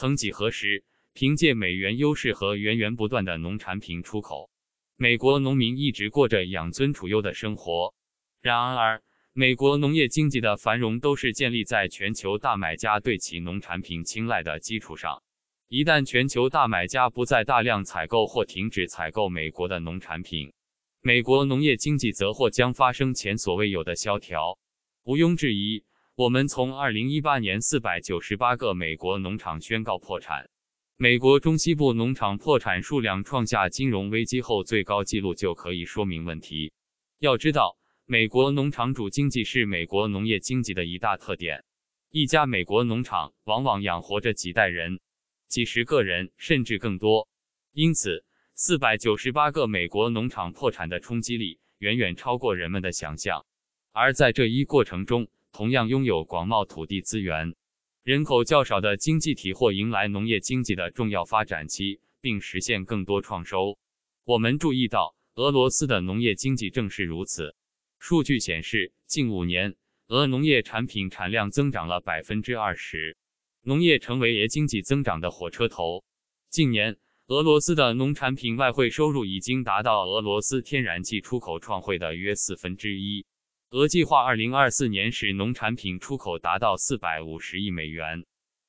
曾几何时，凭借美元优势和源源不断的农产品出口，美国农民一直过着养尊处优的生活。然而，美国农业经济的繁荣都是建立在全球大买家对其农产品青睐的基础上。一旦全球大买家不再大量采购或停止采购美国的农产品，美国农业经济则或将发生前所未有的萧条。毋庸置疑。我们从二零一八年四百九十八个美国农场宣告破产，美国中西部农场破产数量创下金融危机后最高纪录，就可以说明问题。要知道，美国农场主经济是美国农业经济的一大特点，一家美国农场往往养活着几代人、几十个人甚至更多。因此，四百九十八个美国农场破产的冲击力远远超过人们的想象。而在这一过程中，同样拥有广袤土地资源、人口较少的经济体，或迎来农业经济的重要发展期，并实现更多创收。我们注意到，俄罗斯的农业经济正是如此。数据显示，近五年俄农业产品产量增长了百分之二十，农业成为俄经济增长的火车头。近年，俄罗斯的农产品外汇收入已经达到俄罗斯天然气出口创汇的约四分之一。俄计划2024年使农产品出口达到450亿美元。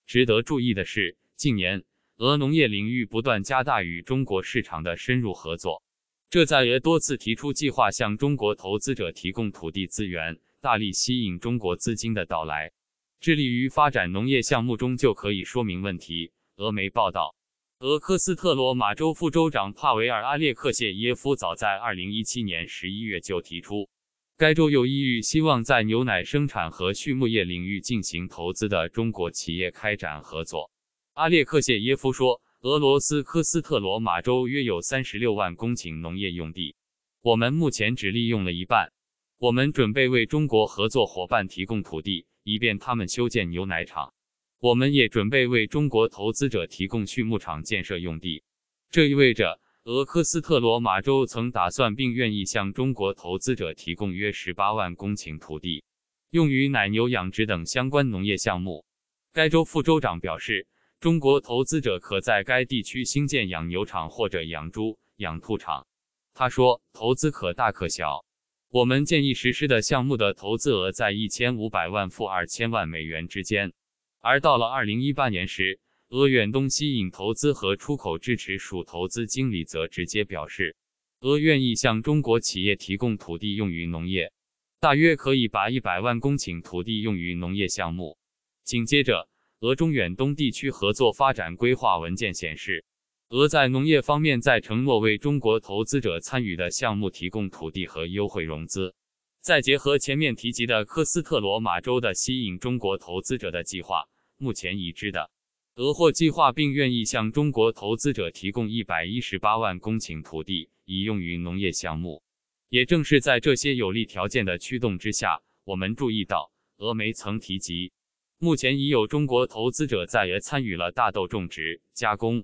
值得注意的是，近年俄农业领域不断加大与中国市场的深入合作，这在俄多次提出计划向中国投资者提供土地资源，大力吸引中国资金的到来，致力于发展农业项目中就可以说明问题。俄媒报道，俄科斯特罗马州副州长帕维尔·阿列克谢耶夫早在2017年11月就提出。该州有意与希望在牛奶生产和畜牧业领域进行投资的中国企业开展合作，阿列克谢耶夫说：“俄罗斯科斯特罗马州约有三十六万公顷农业用地，我们目前只利用了一半。我们准备为中国合作伙伴提供土地，以便他们修建牛奶厂。我们也准备为中国投资者提供畜牧场建设用地。这意味着。”俄科斯特罗马州曾打算并愿意向中国投资者提供约十八万公顷土地，用于奶牛养殖等相关农业项目。该州副州长表示，中国投资者可在该地区兴建养牛场或者养猪、养兔场。他说，投资可大可小，我们建议实施的项目的投资额在一千五百万负二千万美元之间。而到了二零一八年时，俄远东吸引投资和出口支持署投资经理则直接表示，俄愿意向中国企业提供土地用于农业，大约可以把一百万公顷土地用于农业项目。紧接着，俄中远东地区合作发展规划文件显示，俄在农业方面在承诺为中国投资者参与的项目提供土地和优惠融资。再结合前面提及的科斯特罗马州的吸引中国投资者的计划，目前已知的。俄货计划并愿意向中国投资者提供一百一十八万公顷土地，以用于农业项目。也正是在这些有利条件的驱动之下，我们注意到，俄媒曾提及，目前已有中国投资者在俄参与了大豆种植、加工、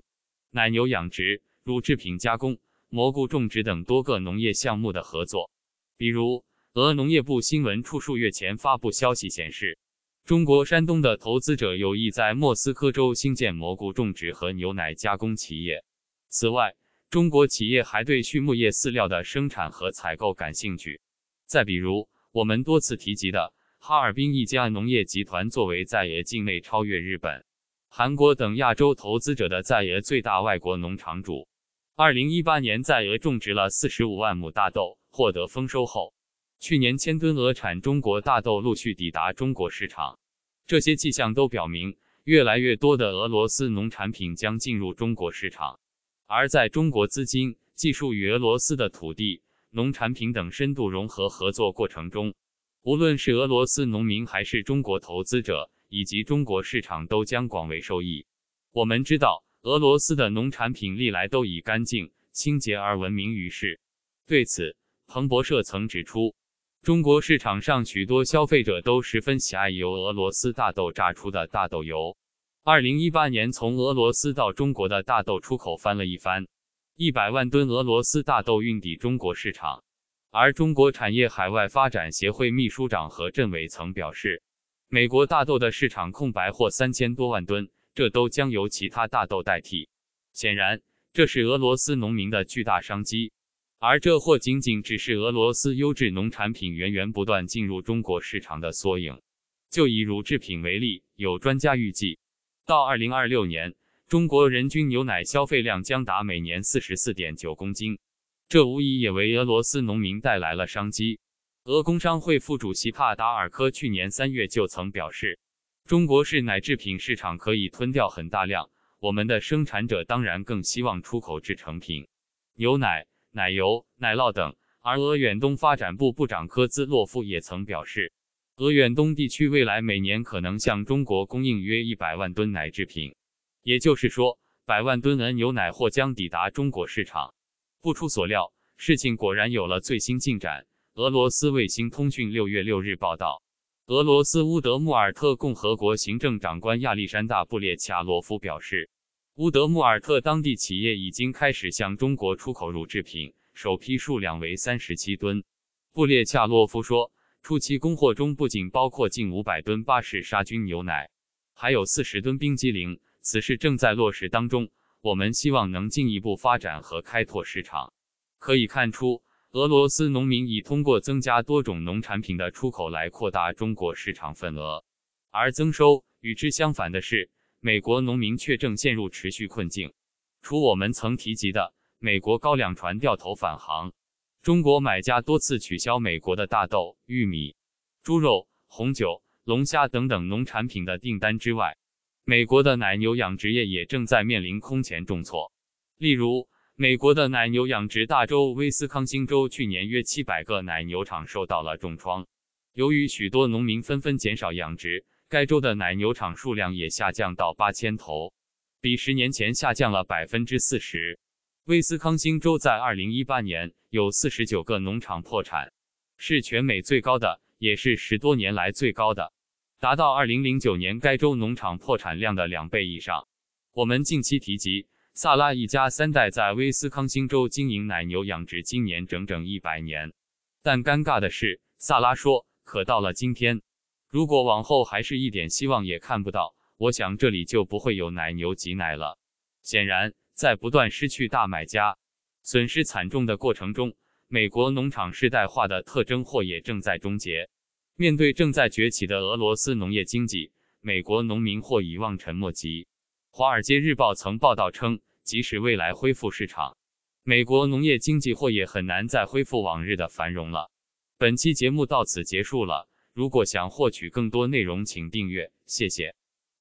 奶牛养殖、乳制品加工、蘑菇种植等多个农业项目的合作。比如，俄农业部新闻处数月前发布消息显示。中国山东的投资者有意在莫斯科州兴建蘑菇种植和牛奶加工企业。此外，中国企业还对畜牧业饲料的生产和采购感兴趣。再比如，我们多次提及的哈尔滨一家农业集团，作为在俄境内超越日本、韩国等亚洲投资者的在俄最大外国农场主，二零一八年在俄种植了四十五万亩大豆，获得丰收后。去年千吨俄产中国大豆陆续抵达中国市场，这些迹象都表明，越来越多的俄罗斯农产品将进入中国市场。而在中国资金、技术与俄罗斯的土地、农产品等深度融合合作过程中，无论是俄罗斯农民还是中国投资者以及中国市场都将广为受益。我们知道，俄罗斯的农产品历来都以干净、清洁而闻名于世。对此，彭博社曾指出。中国市场上许多消费者都十分喜爱由俄罗斯大豆榨出的大豆油。二零一八年，从俄罗斯到中国的大豆出口翻了一番，一百万吨俄罗斯大豆运抵中国市场。而中国产业海外发展协会秘书长何振伟曾表示，美国大豆的市场空白或三千多万吨，这都将由其他大豆代替。显然，这是俄罗斯农民的巨大商机。而这或仅仅只是俄罗斯优质农产品源源不断进入中国市场的缩影。就以乳制品为例，有专家预计，到二零二六年，中国人均牛奶消费量将达每年四十四点九公斤。这无疑也为俄罗斯农民带来了商机。俄工商会副主席帕达尔科去年三月就曾表示：“中国是奶制品市场可以吞掉很大量，我们的生产者当然更希望出口制成品牛奶。”奶油、奶酪等。而俄远东发展部部长科兹洛夫也曾表示，俄远东地区未来每年可能向中国供应约一百万吨奶制品，也就是说，百万吨奶牛奶或将抵达中国市场。不出所料，事情果然有了最新进展。俄罗斯卫星通讯六月六日报道，俄罗斯乌德穆尔特共和国行政长官亚历山大·布列恰洛夫表示。乌德穆尔特当地企业已经开始向中国出口乳制品，首批数量为三十七吨。布列恰洛夫说，初期供货中不仅包括近五百吨巴氏杀菌牛奶，还有四十吨冰激凌。此事正在落实当中，我们希望能进一步发展和开拓市场。可以看出，俄罗斯农民已通过增加多种农产品的出口来扩大中国市场份额，而增收与之相反的是。美国农民却正陷入持续困境。除我们曾提及的美国高粱船掉头返航、中国买家多次取消美国的大豆、玉米、猪肉、红酒、龙虾等等农产品的订单之外，美国的奶牛养殖业也正在面临空前重挫。例如，美国的奶牛养殖大州威斯康星州去年约七百个奶牛场受到了重创，由于许多农民纷纷减少养殖。该州的奶牛场数量也下降到八千头，比十年前下降了百分之四十。威斯康星州在二零一八年有四十九个农场破产，是全美最高的，也是十多年来最高的，达到二零零九年该州农场破产量的两倍以上。我们近期提及萨拉一家三代在威斯康星州经营奶牛养殖，今年整整一百年。但尴尬的是，萨拉说：“可到了今天。”如果往后还是一点希望也看不到，我想这里就不会有奶牛挤奶了。显然，在不断失去大买家、损失惨重的过程中，美国农场世代化的特征或也正在终结。面对正在崛起的俄罗斯农业经济，美国农民或已望尘莫及。《华尔街日报》曾报道称，即使未来恢复市场，美国农业经济或也很难再恢复往日的繁荣了。本期节目到此结束了。如果想获取更多内容，请订阅，谢谢。